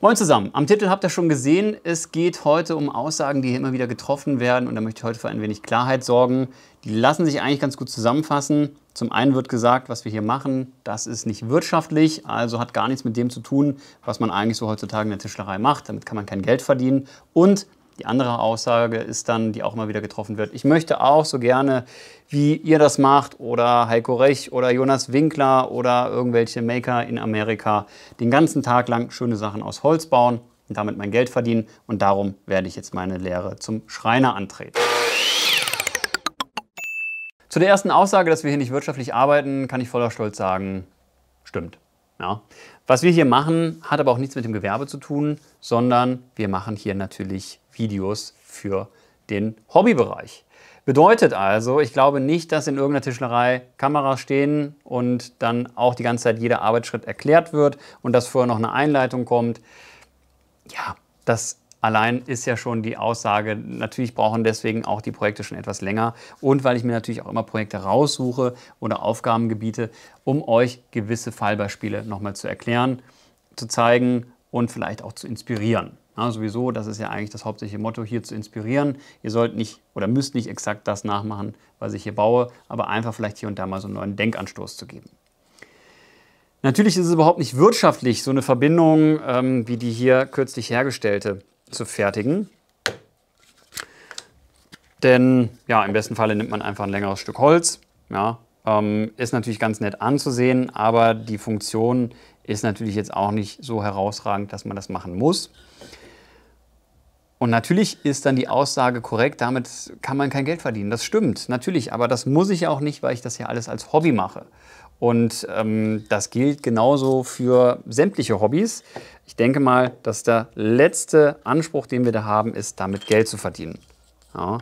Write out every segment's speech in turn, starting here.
Moin zusammen. Am Titel habt ihr schon gesehen, es geht heute um Aussagen, die hier immer wieder getroffen werden und da möchte ich heute für ein wenig Klarheit sorgen. Die lassen sich eigentlich ganz gut zusammenfassen. Zum einen wird gesagt, was wir hier machen, das ist nicht wirtschaftlich, also hat gar nichts mit dem zu tun, was man eigentlich so heutzutage in der Tischlerei macht. Damit kann man kein Geld verdienen und die andere Aussage ist dann, die auch immer wieder getroffen wird, ich möchte auch so gerne, wie ihr das macht oder Heiko Rech oder Jonas Winkler oder irgendwelche Maker in Amerika den ganzen Tag lang schöne Sachen aus Holz bauen und damit mein Geld verdienen und darum werde ich jetzt meine Lehre zum Schreiner antreten. Zu der ersten Aussage, dass wir hier nicht wirtschaftlich arbeiten, kann ich voller Stolz sagen, stimmt. Ja. Was wir hier machen, hat aber auch nichts mit dem Gewerbe zu tun, sondern wir machen hier natürlich Videos für den Hobbybereich. Bedeutet also, ich glaube nicht, dass in irgendeiner Tischlerei Kameras stehen und dann auch die ganze Zeit jeder Arbeitsschritt erklärt wird und dass vorher noch eine Einleitung kommt. Ja, das ist Allein ist ja schon die Aussage, natürlich brauchen deswegen auch die Projekte schon etwas länger und weil ich mir natürlich auch immer Projekte raussuche oder Aufgabengebiete, um euch gewisse Fallbeispiele nochmal zu erklären, zu zeigen und vielleicht auch zu inspirieren. Ja, sowieso, das ist ja eigentlich das hauptsächliche Motto, hier zu inspirieren. Ihr sollt nicht oder müsst nicht exakt das nachmachen, was ich hier baue, aber einfach vielleicht hier und da mal so einen neuen Denkanstoß zu geben. Natürlich ist es überhaupt nicht wirtschaftlich, so eine Verbindung ähm, wie die hier kürzlich hergestellte zu fertigen. Denn ja, im besten Falle nimmt man einfach ein längeres Stück Holz. Ja, ähm, ist natürlich ganz nett anzusehen, aber die Funktion ist natürlich jetzt auch nicht so herausragend, dass man das machen muss. Und natürlich ist dann die Aussage korrekt, damit kann man kein Geld verdienen. Das stimmt, natürlich, aber das muss ich auch nicht, weil ich das ja alles als Hobby mache. Und ähm, das gilt genauso für sämtliche Hobbys. Ich denke mal, dass der letzte Anspruch, den wir da haben, ist, damit Geld zu verdienen. Ja.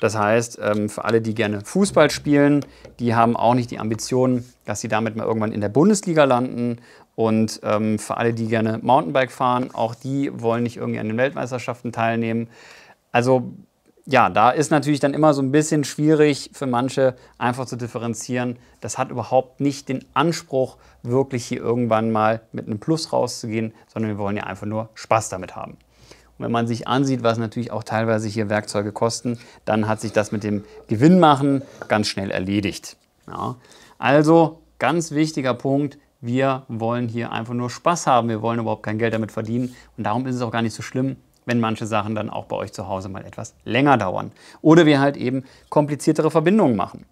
Das heißt, ähm, für alle, die gerne Fußball spielen, die haben auch nicht die Ambition, dass sie damit mal irgendwann in der Bundesliga landen. Und ähm, für alle, die gerne Mountainbike fahren, auch die wollen nicht irgendwie an den Weltmeisterschaften teilnehmen. Also ja, da ist natürlich dann immer so ein bisschen schwierig für manche einfach zu differenzieren. Das hat überhaupt nicht den Anspruch, wirklich hier irgendwann mal mit einem Plus rauszugehen, sondern wir wollen ja einfach nur Spaß damit haben. Und wenn man sich ansieht, was natürlich auch teilweise hier Werkzeuge kosten, dann hat sich das mit dem Gewinnmachen ganz schnell erledigt. Ja. Also ganz wichtiger Punkt, wir wollen hier einfach nur Spaß haben, wir wollen überhaupt kein Geld damit verdienen und darum ist es auch gar nicht so schlimm, wenn manche Sachen dann auch bei euch zu Hause mal etwas länger dauern. Oder wir halt eben kompliziertere Verbindungen machen.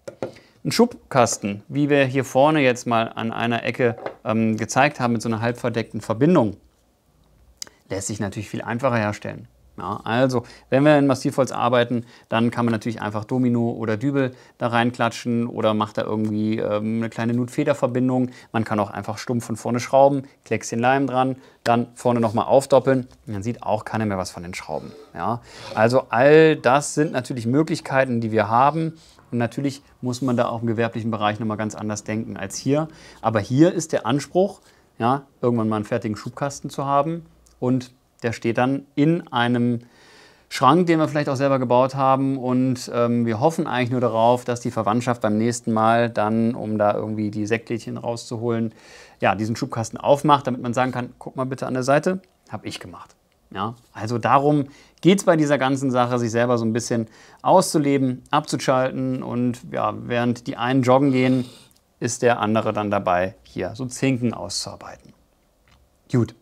Ein Schubkasten, wie wir hier vorne jetzt mal an einer Ecke ähm, gezeigt haben mit so einer halbverdeckten Verbindung, lässt sich natürlich viel einfacher herstellen. Ja, also, wenn wir in Massivholz arbeiten, dann kann man natürlich einfach Domino oder Dübel da reinklatschen oder macht da irgendwie ähm, eine kleine Nutfederverbindung. Man kann auch einfach stumpf von vorne schrauben, Kleckschen Leim dran, dann vorne nochmal aufdoppeln. Dann sieht auch keiner mehr was von den Schrauben. Ja, also all das sind natürlich Möglichkeiten, die wir haben. Und natürlich muss man da auch im gewerblichen Bereich nochmal ganz anders denken als hier. Aber hier ist der Anspruch, ja, irgendwann mal einen fertigen Schubkasten zu haben und der steht dann in einem Schrank, den wir vielleicht auch selber gebaut haben. Und ähm, wir hoffen eigentlich nur darauf, dass die Verwandtschaft beim nächsten Mal dann, um da irgendwie die Sektlädchen rauszuholen, ja, diesen Schubkasten aufmacht, damit man sagen kann, guck mal bitte an der Seite, habe ich gemacht. Ja, also darum geht es bei dieser ganzen Sache, sich selber so ein bisschen auszuleben, abzuschalten und ja, während die einen joggen gehen, ist der andere dann dabei, hier so Zinken auszuarbeiten. Gut.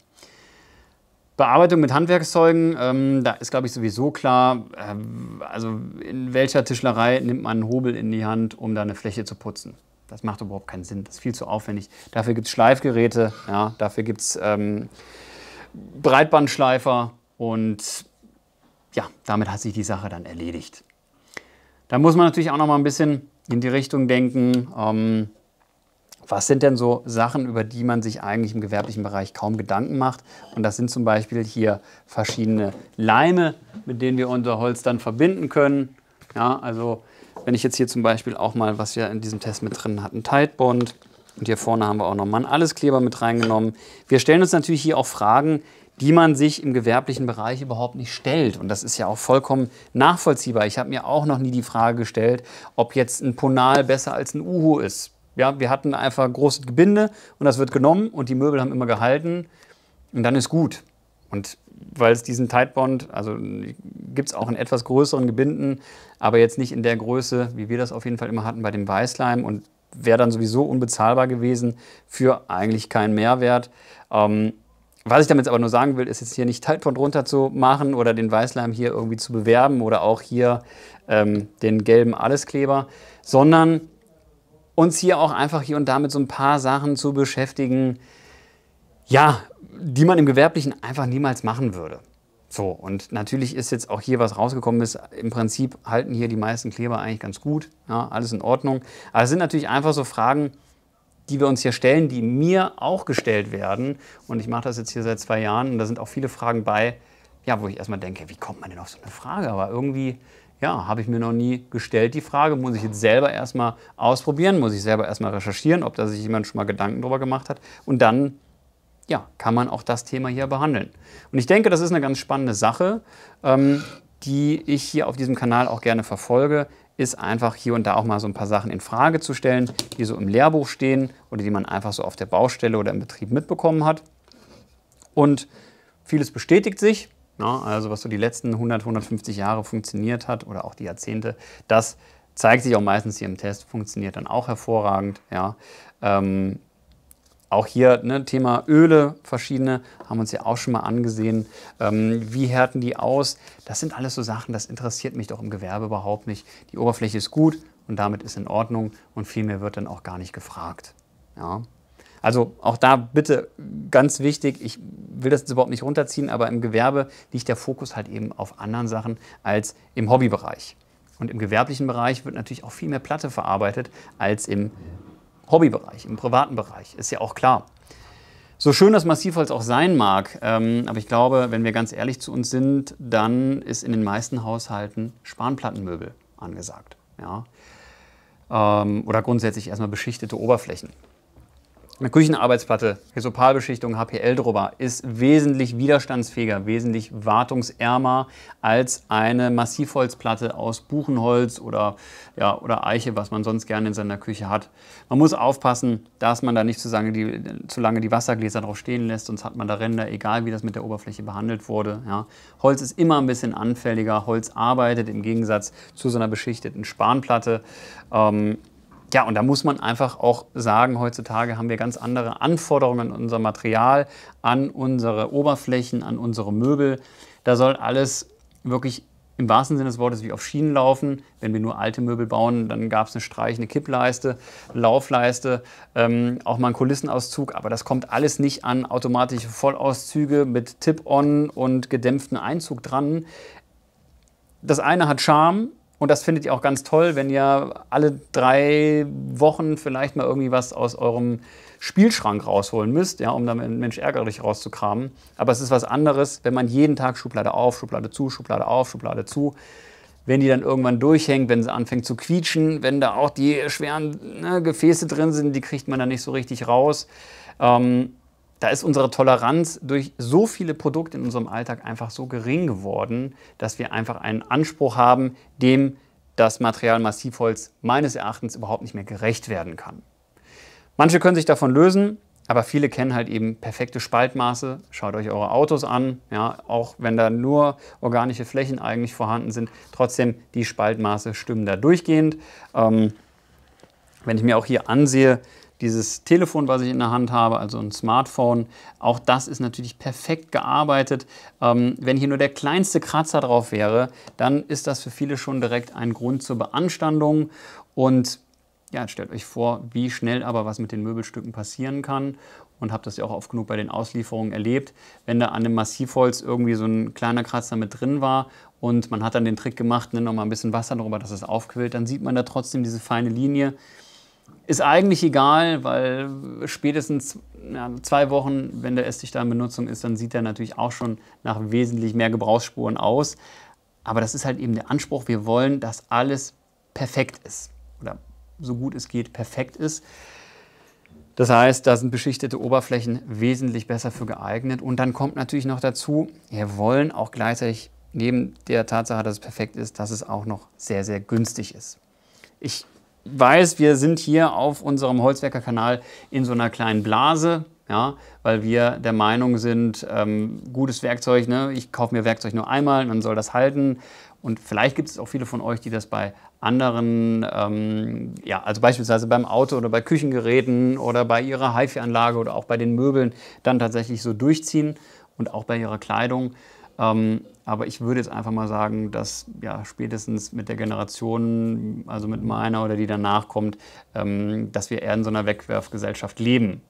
Bearbeitung mit Handwerkszeugen, ähm, da ist, glaube ich, sowieso klar, ähm, also in welcher Tischlerei nimmt man einen Hobel in die Hand, um da eine Fläche zu putzen. Das macht überhaupt keinen Sinn, das ist viel zu aufwendig. Dafür gibt es Schleifgeräte, ja, dafür gibt es ähm, Breitbandschleifer und ja, damit hat sich die Sache dann erledigt. Da muss man natürlich auch noch mal ein bisschen in die Richtung denken, ähm, was sind denn so Sachen, über die man sich eigentlich im gewerblichen Bereich kaum Gedanken macht? Und das sind zum Beispiel hier verschiedene Leime, mit denen wir unser Holz dann verbinden können. Ja, also wenn ich jetzt hier zum Beispiel auch mal, was wir in diesem Test mit drin hatten, Tightbond und hier vorne haben wir auch nochmal einen Alleskleber mit reingenommen. Wir stellen uns natürlich hier auch Fragen, die man sich im gewerblichen Bereich überhaupt nicht stellt. Und das ist ja auch vollkommen nachvollziehbar. Ich habe mir auch noch nie die Frage gestellt, ob jetzt ein Ponal besser als ein Uhu ist. Ja, wir hatten einfach große Gebinde und das wird genommen und die Möbel haben immer gehalten und dann ist gut. Und weil es diesen Tightbond, also gibt es auch in etwas größeren Gebinden, aber jetzt nicht in der Größe, wie wir das auf jeden Fall immer hatten bei dem Weißleim und wäre dann sowieso unbezahlbar gewesen für eigentlich keinen Mehrwert. Ähm, was ich damit aber nur sagen will, ist jetzt hier nicht Tightbond runter zu machen oder den Weißleim hier irgendwie zu bewerben oder auch hier ähm, den gelben Alleskleber, sondern uns hier auch einfach hier und da mit so ein paar Sachen zu beschäftigen, ja, die man im Gewerblichen einfach niemals machen würde. So, und natürlich ist jetzt auch hier was rausgekommen ist. Im Prinzip halten hier die meisten Kleber eigentlich ganz gut. Ja, alles in Ordnung. Aber es sind natürlich einfach so Fragen, die wir uns hier stellen, die mir auch gestellt werden. Und ich mache das jetzt hier seit zwei Jahren und da sind auch viele Fragen bei, ja, wo ich erstmal denke, wie kommt man denn auf so eine Frage? Aber irgendwie ja, habe ich mir noch nie gestellt, die Frage. Muss ich jetzt selber erstmal ausprobieren, muss ich selber erstmal recherchieren, ob da sich jemand schon mal Gedanken darüber gemacht hat. Und dann ja, kann man auch das Thema hier behandeln. Und ich denke, das ist eine ganz spannende Sache, ähm, die ich hier auf diesem Kanal auch gerne verfolge, ist einfach hier und da auch mal so ein paar Sachen in Frage zu stellen, die so im Lehrbuch stehen oder die man einfach so auf der Baustelle oder im Betrieb mitbekommen hat. Und vieles bestätigt sich, Ne? Also was so die letzten 100, 150 Jahre funktioniert hat oder auch die Jahrzehnte, das zeigt sich auch meistens hier im Test, funktioniert dann auch hervorragend. Ja. Ähm, auch hier ne, Thema Öle, verschiedene, haben wir uns ja auch schon mal angesehen. Ähm, wie härten die aus? Das sind alles so Sachen, das interessiert mich doch im Gewerbe überhaupt nicht. Die Oberfläche ist gut und damit ist in Ordnung und viel mehr wird dann auch gar nicht gefragt. Ja. Also auch da bitte ganz wichtig, ich will das jetzt überhaupt nicht runterziehen, aber im Gewerbe liegt der Fokus halt eben auf anderen Sachen als im Hobbybereich. Und im gewerblichen Bereich wird natürlich auch viel mehr Platte verarbeitet als im Hobbybereich, im privaten Bereich, ist ja auch klar. So schön das Massivholz auch sein mag, ähm, aber ich glaube, wenn wir ganz ehrlich zu uns sind, dann ist in den meisten Haushalten Spanplattenmöbel angesagt. Ja? Ähm, oder grundsätzlich erstmal beschichtete Oberflächen. Eine Küchenarbeitsplatte, Hesopalbeschichtung, HPL drüber, ist wesentlich widerstandsfähiger, wesentlich wartungsärmer als eine Massivholzplatte aus Buchenholz oder, ja, oder Eiche, was man sonst gerne in seiner Küche hat. Man muss aufpassen, dass man da nicht zu lange die, zu lange die Wassergläser drauf stehen lässt, sonst hat man da Ränder, egal wie das mit der Oberfläche behandelt wurde. Ja. Holz ist immer ein bisschen anfälliger, Holz arbeitet im Gegensatz zu so einer beschichteten Spanplatte. Ähm, ja, und da muss man einfach auch sagen, heutzutage haben wir ganz andere Anforderungen an unser Material, an unsere Oberflächen, an unsere Möbel. Da soll alles wirklich im wahrsten Sinne des Wortes wie auf Schienen laufen. Wenn wir nur alte Möbel bauen, dann gab es eine streichende Kippleiste, Laufleiste, ähm, auch mal einen Kulissenauszug. Aber das kommt alles nicht an automatische Vollauszüge mit Tip-On und gedämpften Einzug dran. Das eine hat Charme, und das findet ihr auch ganz toll, wenn ihr alle drei Wochen vielleicht mal irgendwie was aus eurem Spielschrank rausholen müsst, ja, um damit Mensch ärgerlich rauszukramen. Aber es ist was anderes, wenn man jeden Tag Schublade auf, Schublade zu, Schublade auf, Schublade zu. Wenn die dann irgendwann durchhängt, wenn sie anfängt zu quietschen, wenn da auch die schweren ne, Gefäße drin sind, die kriegt man dann nicht so richtig raus. Ähm, da ist unsere Toleranz durch so viele Produkte in unserem Alltag einfach so gering geworden, dass wir einfach einen Anspruch haben, dem das Material Massivholz meines Erachtens überhaupt nicht mehr gerecht werden kann. Manche können sich davon lösen, aber viele kennen halt eben perfekte Spaltmaße. Schaut euch eure Autos an, ja, auch wenn da nur organische Flächen eigentlich vorhanden sind, trotzdem die Spaltmaße stimmen da durchgehend. Ähm, wenn ich mir auch hier ansehe, dieses Telefon, was ich in der Hand habe, also ein Smartphone, auch das ist natürlich perfekt gearbeitet. Ähm, wenn hier nur der kleinste Kratzer drauf wäre, dann ist das für viele schon direkt ein Grund zur Beanstandung. Und ja, stellt euch vor, wie schnell aber was mit den Möbelstücken passieren kann. Und habt das ja auch oft genug bei den Auslieferungen erlebt, wenn da an dem Massivholz irgendwie so ein kleiner Kratzer mit drin war und man hat dann den Trick gemacht, ne, noch mal ein bisschen Wasser darüber, dass es aufquillt, dann sieht man da trotzdem diese feine Linie. Ist eigentlich egal, weil spätestens ja, zwei Wochen, wenn der Esstisch da in Benutzung ist, dann sieht er natürlich auch schon nach wesentlich mehr Gebrauchsspuren aus. Aber das ist halt eben der Anspruch. Wir wollen, dass alles perfekt ist oder so gut es geht perfekt ist. Das heißt, da sind beschichtete Oberflächen wesentlich besser für geeignet. Und dann kommt natürlich noch dazu, wir wollen auch gleichzeitig neben der Tatsache, dass es perfekt ist, dass es auch noch sehr, sehr günstig ist. Ich weiß, wir sind hier auf unserem Holzwerker-Kanal in so einer kleinen Blase, ja, weil wir der Meinung sind, ähm, gutes Werkzeug, ne? ich kaufe mir Werkzeug nur einmal, dann soll das halten. Und vielleicht gibt es auch viele von euch, die das bei anderen, ähm, ja, also beispielsweise beim Auto oder bei Küchengeräten oder bei ihrer HIFI-Anlage oder auch bei den Möbeln dann tatsächlich so durchziehen und auch bei ihrer Kleidung. Ähm, aber ich würde jetzt einfach mal sagen, dass ja, spätestens mit der Generation, also mit meiner oder die danach kommt, ähm, dass wir eher in so einer Wegwerfgesellschaft leben.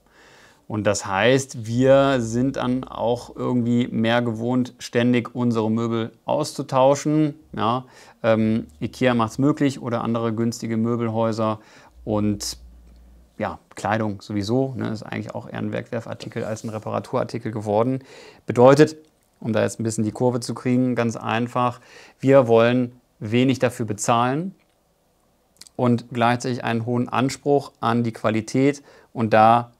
Und das heißt, wir sind dann auch irgendwie mehr gewohnt, ständig unsere Möbel auszutauschen. Ja, ähm, Ikea macht es möglich oder andere günstige Möbelhäuser. Und ja, Kleidung sowieso ne, ist eigentlich auch eher ein Wegwerfartikel als ein Reparaturartikel geworden. Bedeutet, um da jetzt ein bisschen die Kurve zu kriegen, ganz einfach. Wir wollen wenig dafür bezahlen und gleichzeitig einen hohen Anspruch an die Qualität. Und da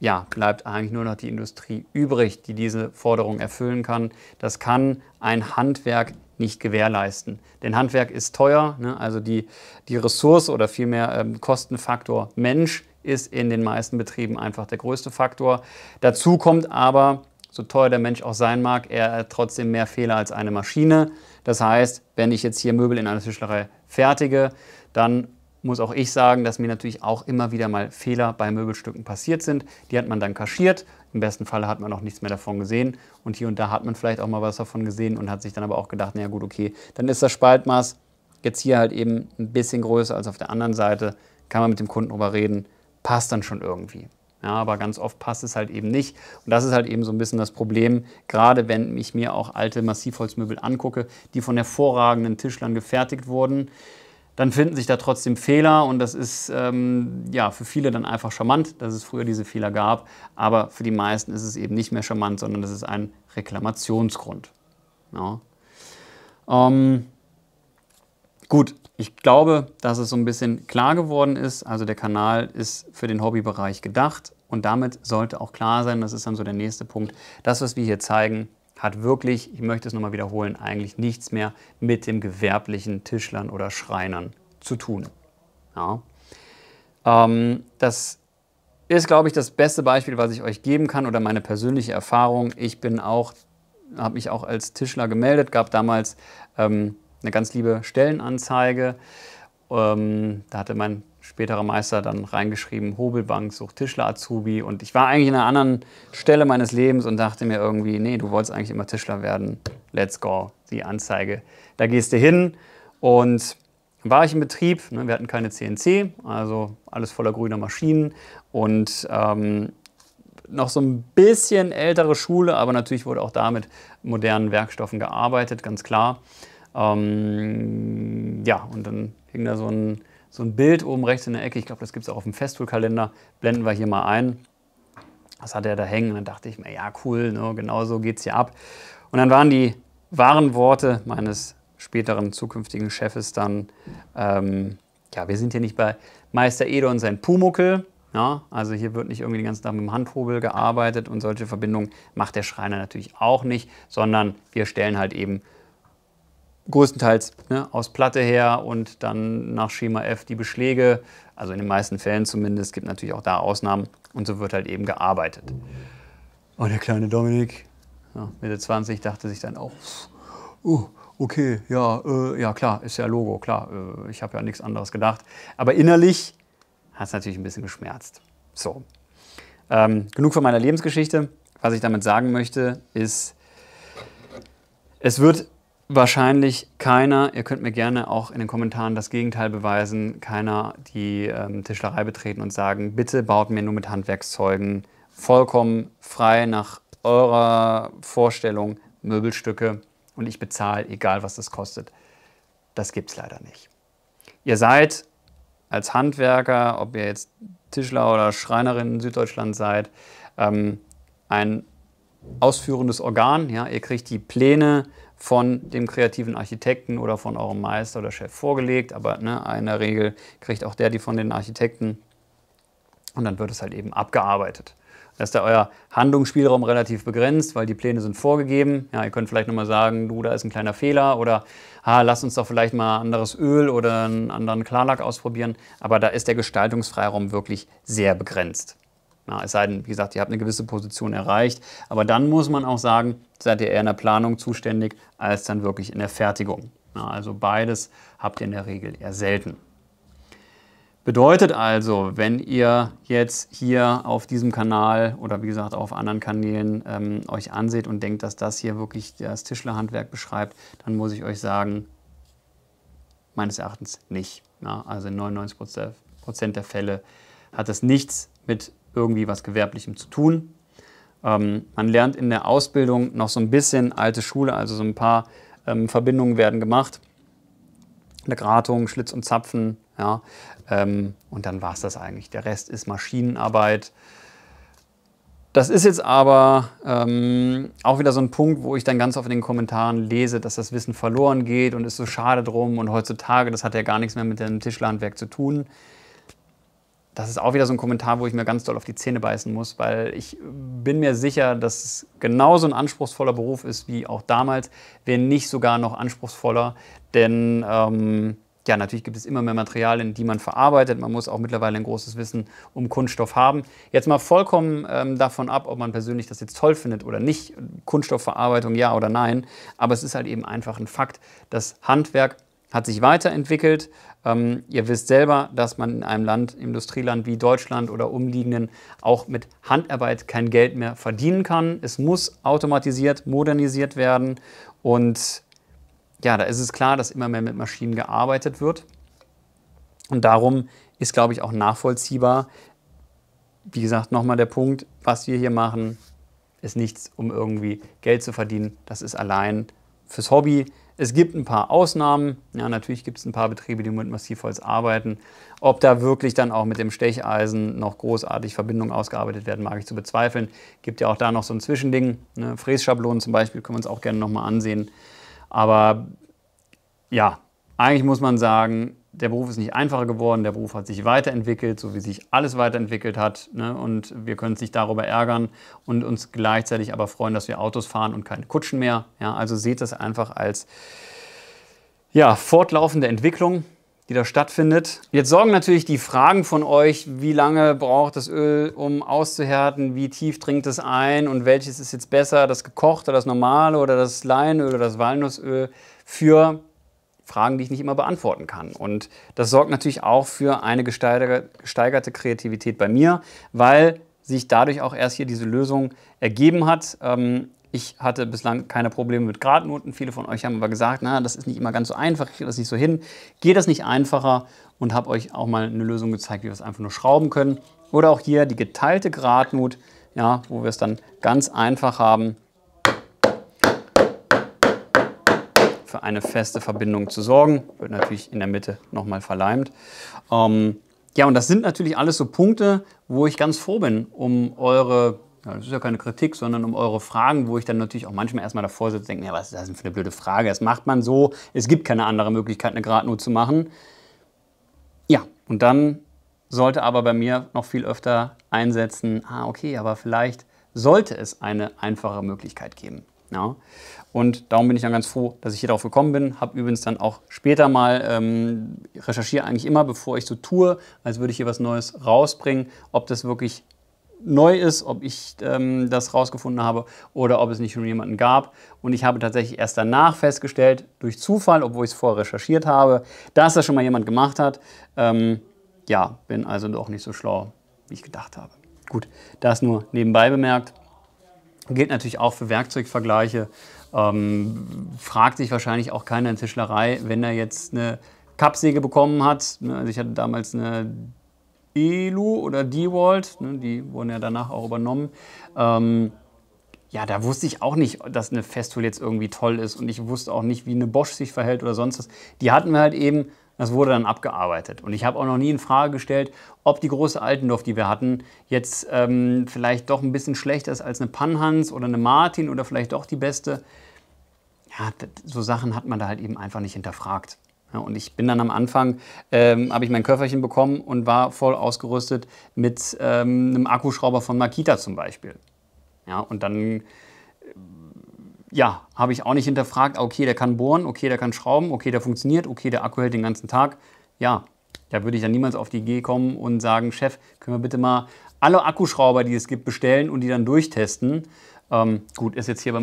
ja, bleibt eigentlich nur noch die Industrie übrig, die diese Forderung erfüllen kann. Das kann ein Handwerk nicht gewährleisten. Denn Handwerk ist teuer, ne? also die, die Ressource oder vielmehr ähm, Kostenfaktor Mensch ist in den meisten Betrieben einfach der größte Faktor. Dazu kommt aber, so teuer der Mensch auch sein mag, er hat trotzdem mehr Fehler als eine Maschine. Das heißt, wenn ich jetzt hier Möbel in einer Tischlerei fertige, dann muss auch ich sagen, dass mir natürlich auch immer wieder mal Fehler bei Möbelstücken passiert sind. Die hat man dann kaschiert. Im besten Fall hat man auch nichts mehr davon gesehen. Und hier und da hat man vielleicht auch mal was davon gesehen und hat sich dann aber auch gedacht, naja gut, okay, dann ist das Spaltmaß jetzt hier halt eben ein bisschen größer als auf der anderen Seite. Kann man mit dem Kunden drüber reden, passt dann schon irgendwie. Ja, aber ganz oft passt es halt eben nicht. Und das ist halt eben so ein bisschen das Problem, gerade wenn ich mir auch alte Massivholzmöbel angucke, die von hervorragenden Tischlern gefertigt wurden, dann finden sich da trotzdem Fehler und das ist ähm, ja, für viele dann einfach charmant, dass es früher diese Fehler gab, aber für die meisten ist es eben nicht mehr charmant, sondern das ist ein Reklamationsgrund. Ja. Ähm, gut, ich glaube, dass es so ein bisschen klar geworden ist. Also der Kanal ist für den Hobbybereich gedacht und damit sollte auch klar sein, das ist dann so der nächste Punkt, das, was wir hier zeigen, hat wirklich, ich möchte es nochmal wiederholen, eigentlich nichts mehr mit dem gewerblichen Tischlern oder Schreinern zu tun. Ja. Ähm, das ist, glaube ich, das beste Beispiel, was ich euch geben kann oder meine persönliche Erfahrung. Ich bin auch, habe mich auch als Tischler gemeldet, gab damals ähm, eine ganz liebe Stellenanzeige. Ähm, da hatte mein späterer Meister dann reingeschrieben, Hobelbank sucht Tischler-Azubi. Und ich war eigentlich in einer anderen Stelle meines Lebens und dachte mir irgendwie, nee, du wolltest eigentlich immer Tischler werden. Let's go, die Anzeige. Da gehst du hin und war ich im Betrieb. Ne, wir hatten keine CNC, also alles voller grüner Maschinen und ähm, noch so ein bisschen ältere Schule, aber natürlich wurde auch da mit modernen Werkstoffen gearbeitet, ganz klar. Ähm, ja, und dann hing da so ein, so ein Bild oben rechts in der Ecke. Ich glaube, das gibt es auch auf dem Festool-Kalender. Blenden wir hier mal ein. Was hat er da hängen? Und dann dachte ich mir, ja, cool, ne, genau so geht es hier ab. Und dann waren die wahren Worte meines späteren zukünftigen Chefes dann, ähm, ja, wir sind hier nicht bei Meister Edo und sein Pumuckel. Ja, ne? also hier wird nicht irgendwie den ganzen Tag mit dem Handhobel gearbeitet und solche Verbindungen macht der Schreiner natürlich auch nicht, sondern wir stellen halt eben größtenteils ne, aus Platte her und dann nach Schema F die Beschläge, also in den meisten Fällen zumindest, gibt natürlich auch da Ausnahmen und so wird halt eben gearbeitet. Und oh, der kleine Dominik, ja, Mitte 20, dachte sich dann auch, oh, okay, ja, äh, ja klar, ist ja Logo, klar, äh, ich habe ja nichts anderes gedacht. Aber innerlich hat es natürlich ein bisschen geschmerzt. So, ähm, genug von meiner Lebensgeschichte. Was ich damit sagen möchte, ist, es wird wahrscheinlich keiner, ihr könnt mir gerne auch in den Kommentaren das Gegenteil beweisen, keiner die ähm, Tischlerei betreten und sagen, bitte baut mir nur mit Handwerkszeugen vollkommen frei nach eurer Vorstellung Möbelstücke und ich bezahle, egal was das kostet. Das gibt es leider nicht. Ihr seid als Handwerker, ob ihr jetzt Tischler oder Schreinerin in Süddeutschland seid, ähm, ein ausführendes Organ. Ja? Ihr kriegt die Pläne von dem kreativen Architekten oder von eurem Meister oder Chef vorgelegt, aber ne, in der Regel kriegt auch der die von den Architekten und dann wird es halt eben abgearbeitet. Da ist da euer Handlungsspielraum relativ begrenzt, weil die Pläne sind vorgegeben. Ja, ihr könnt vielleicht nochmal sagen, du, da ist ein kleiner Fehler oder ah, lass uns doch vielleicht mal anderes Öl oder einen anderen Klarlack ausprobieren. Aber da ist der Gestaltungsfreiraum wirklich sehr begrenzt. Na, es sei denn, wie gesagt, ihr habt eine gewisse Position erreicht. Aber dann muss man auch sagen, seid ihr eher in der Planung zuständig als dann wirklich in der Fertigung. Na, also beides habt ihr in der Regel eher selten. Bedeutet also, wenn ihr jetzt hier auf diesem Kanal oder wie gesagt auf anderen Kanälen ähm, euch anseht und denkt, dass das hier wirklich das Tischlerhandwerk beschreibt, dann muss ich euch sagen, meines Erachtens nicht. Na, also in 99% der Fälle hat das nichts mit irgendwie was Gewerblichem zu tun. Ähm, man lernt in der Ausbildung noch so ein bisschen alte Schule, also so ein paar ähm, Verbindungen werden gemacht. Eine Gratung, Schlitz und Zapfen, ja. Ähm, und dann war es das eigentlich. Der Rest ist Maschinenarbeit. Das ist jetzt aber ähm, auch wieder so ein Punkt, wo ich dann ganz oft in den Kommentaren lese, dass das Wissen verloren geht und ist so schade drum und heutzutage, das hat ja gar nichts mehr mit dem Tischlerhandwerk zu tun das ist auch wieder so ein Kommentar, wo ich mir ganz doll auf die Zähne beißen muss, weil ich bin mir sicher, dass es genauso ein anspruchsvoller Beruf ist wie auch damals, wenn nicht sogar noch anspruchsvoller. Denn ähm, ja, natürlich gibt es immer mehr Materialien, die man verarbeitet. Man muss auch mittlerweile ein großes Wissen um Kunststoff haben. Jetzt mal vollkommen ähm, davon ab, ob man persönlich das jetzt toll findet oder nicht. Kunststoffverarbeitung ja oder nein. Aber es ist halt eben einfach ein Fakt, das Handwerk hat sich weiterentwickelt. Ähm, ihr wisst selber, dass man in einem Land, Industrieland wie Deutschland oder umliegenden, auch mit Handarbeit kein Geld mehr verdienen kann. Es muss automatisiert, modernisiert werden. Und ja, da ist es klar, dass immer mehr mit Maschinen gearbeitet wird. Und darum ist, glaube ich, auch nachvollziehbar, wie gesagt, nochmal der Punkt, was wir hier machen, ist nichts, um irgendwie Geld zu verdienen. Das ist allein fürs Hobby, es gibt ein paar Ausnahmen. Ja, natürlich gibt es ein paar Betriebe, die mit Massivholz arbeiten. Ob da wirklich dann auch mit dem Stecheisen noch großartig Verbindungen ausgearbeitet werden, mag ich zu bezweifeln. Gibt ja auch da noch so ein Zwischending. Ne? Frässchablonen zum Beispiel können wir uns auch gerne nochmal ansehen. Aber ja, eigentlich muss man sagen, der Beruf ist nicht einfacher geworden, der Beruf hat sich weiterentwickelt, so wie sich alles weiterentwickelt hat. Ne? Und wir können uns nicht darüber ärgern und uns gleichzeitig aber freuen, dass wir Autos fahren und keine Kutschen mehr. Ja? Also seht das einfach als ja, fortlaufende Entwicklung, die da stattfindet. Jetzt sorgen natürlich die Fragen von euch, wie lange braucht das Öl, um auszuhärten, wie tief dringt es ein und welches ist jetzt besser, das gekochte, das normale oder das Leinöl oder das Walnussöl für Fragen, die ich nicht immer beantworten kann. Und das sorgt natürlich auch für eine gesteigerte Kreativität bei mir, weil sich dadurch auch erst hier diese Lösung ergeben hat. Ähm, ich hatte bislang keine Probleme mit Gradnoten. Viele von euch haben aber gesagt, na, das ist nicht immer ganz so einfach, ich kriege das nicht so hin. Geht das nicht einfacher? Und habe euch auch mal eine Lösung gezeigt, wie wir es einfach nur schrauben können. Oder auch hier die geteilte Gradnot, ja, wo wir es dann ganz einfach haben. für eine feste Verbindung zu sorgen. Wird natürlich in der Mitte nochmal verleimt. Ähm, ja, und das sind natürlich alles so Punkte, wo ich ganz froh bin, um eure, ja, das ist ja keine Kritik, sondern um eure Fragen, wo ich dann natürlich auch manchmal erstmal davor sitze und denke, ja, was ist das denn für eine blöde Frage? Das macht man so, es gibt keine andere Möglichkeit, eine Gradnot zu machen. Ja, und dann sollte aber bei mir noch viel öfter einsetzen, ah, okay, aber vielleicht sollte es eine einfache Möglichkeit geben. Ja. Und darum bin ich dann ganz froh, dass ich hier drauf gekommen bin. Habe übrigens dann auch später mal, ähm, recherchiere eigentlich immer, bevor ich so tue, als würde ich hier was Neues rausbringen, ob das wirklich neu ist, ob ich ähm, das rausgefunden habe oder ob es nicht schon jemanden gab. Und ich habe tatsächlich erst danach festgestellt, durch Zufall, obwohl ich es vorher recherchiert habe, dass das schon mal jemand gemacht hat. Ähm, ja, bin also doch nicht so schlau, wie ich gedacht habe. Gut, das nur nebenbei bemerkt. Gilt natürlich auch für Werkzeugvergleiche. Ähm, fragt sich wahrscheinlich auch keiner in Tischlerei, wenn er jetzt eine Kappsäge bekommen hat. Ne, also ich hatte damals eine Elu oder Dewalt, ne, die wurden ja danach auch übernommen. Ähm, ja, da wusste ich auch nicht, dass eine Festool jetzt irgendwie toll ist und ich wusste auch nicht, wie eine Bosch sich verhält oder sonst was. Die hatten wir halt eben das wurde dann abgearbeitet. Und ich habe auch noch nie in Frage gestellt, ob die große Altendorf, die wir hatten, jetzt ähm, vielleicht doch ein bisschen schlechter ist als eine Panhans oder eine Martin oder vielleicht doch die beste. Ja, so Sachen hat man da halt eben einfach nicht hinterfragt. Ja, und ich bin dann am Anfang, ähm, habe ich mein Köfferchen bekommen und war voll ausgerüstet mit ähm, einem Akkuschrauber von Makita zum Beispiel. Ja, und dann ja, habe ich auch nicht hinterfragt, ah, okay, der kann bohren, okay, der kann schrauben, okay, der funktioniert, okay, der Akku hält den ganzen Tag. Ja, da würde ich dann niemals auf die Idee kommen und sagen, Chef, können wir bitte mal alle Akkuschrauber, die es gibt, bestellen und die dann durchtesten. Ähm, gut, ist jetzt hier bei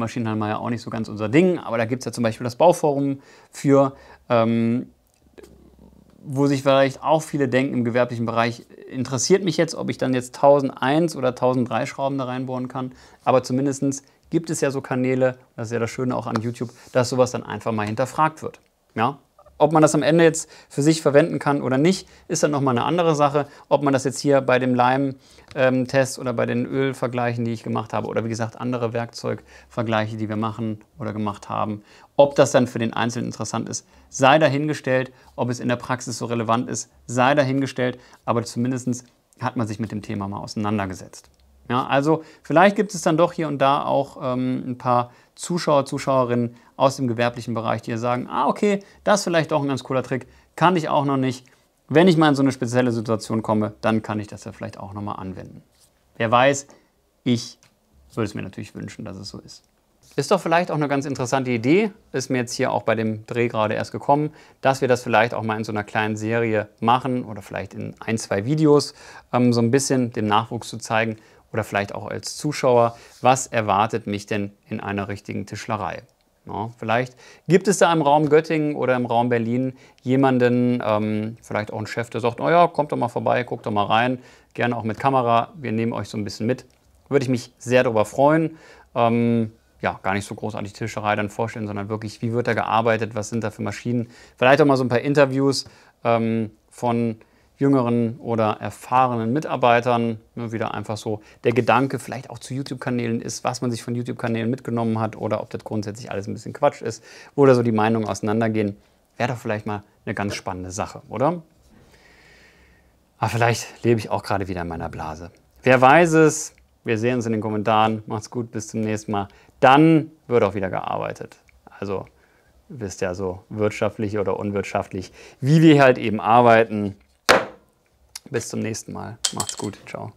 ja auch nicht so ganz unser Ding, aber da gibt es ja zum Beispiel das Bauforum für, ähm, wo sich vielleicht auch viele denken im gewerblichen Bereich, interessiert mich jetzt, ob ich dann jetzt 1001 oder 1003 Schrauben da reinbohren kann, aber zumindestens gibt es ja so Kanäle, das ist ja das Schöne auch an YouTube, dass sowas dann einfach mal hinterfragt wird. Ja? Ob man das am Ende jetzt für sich verwenden kann oder nicht, ist dann nochmal eine andere Sache. Ob man das jetzt hier bei dem Leim-Test ähm, oder bei den Ölvergleichen, die ich gemacht habe, oder wie gesagt andere Werkzeugvergleiche, die wir machen oder gemacht haben, ob das dann für den Einzelnen interessant ist, sei dahingestellt. Ob es in der Praxis so relevant ist, sei dahingestellt. Aber zumindest hat man sich mit dem Thema mal auseinandergesetzt. Ja, also vielleicht gibt es dann doch hier und da auch ähm, ein paar Zuschauer, Zuschauerinnen aus dem gewerblichen Bereich, die sagen, ah okay, das ist vielleicht doch ein ganz cooler Trick, kann ich auch noch nicht. Wenn ich mal in so eine spezielle Situation komme, dann kann ich das ja vielleicht auch nochmal anwenden. Wer weiß, ich würde es mir natürlich wünschen, dass es so ist. Ist doch vielleicht auch eine ganz interessante Idee, ist mir jetzt hier auch bei dem Dreh gerade erst gekommen, dass wir das vielleicht auch mal in so einer kleinen Serie machen oder vielleicht in ein, zwei Videos, ähm, so ein bisschen dem Nachwuchs zu zeigen, oder vielleicht auch als Zuschauer, was erwartet mich denn in einer richtigen Tischlerei? Ja, vielleicht gibt es da im Raum Göttingen oder im Raum Berlin jemanden, ähm, vielleicht auch einen Chef, der sagt, naja, kommt doch mal vorbei, guckt doch mal rein, gerne auch mit Kamera, wir nehmen euch so ein bisschen mit. Würde ich mich sehr darüber freuen. Ähm, ja, gar nicht so großartig Tischerei dann vorstellen, sondern wirklich, wie wird da gearbeitet, was sind da für Maschinen. Vielleicht auch mal so ein paar Interviews ähm, von jüngeren oder erfahrenen Mitarbeitern immer ne, wieder einfach so der Gedanke vielleicht auch zu YouTube-Kanälen ist, was man sich von YouTube-Kanälen mitgenommen hat oder ob das grundsätzlich alles ein bisschen Quatsch ist, oder so die Meinungen auseinandergehen, wäre doch vielleicht mal eine ganz spannende Sache, oder? Aber ah, vielleicht lebe ich auch gerade wieder in meiner Blase. Wer weiß es? Wir sehen uns in den Kommentaren. Macht's gut, bis zum nächsten Mal. Dann wird auch wieder gearbeitet. Also wisst ja so wirtschaftlich oder unwirtschaftlich, wie wir halt eben arbeiten. Bis zum nächsten Mal. Macht's gut. Ciao.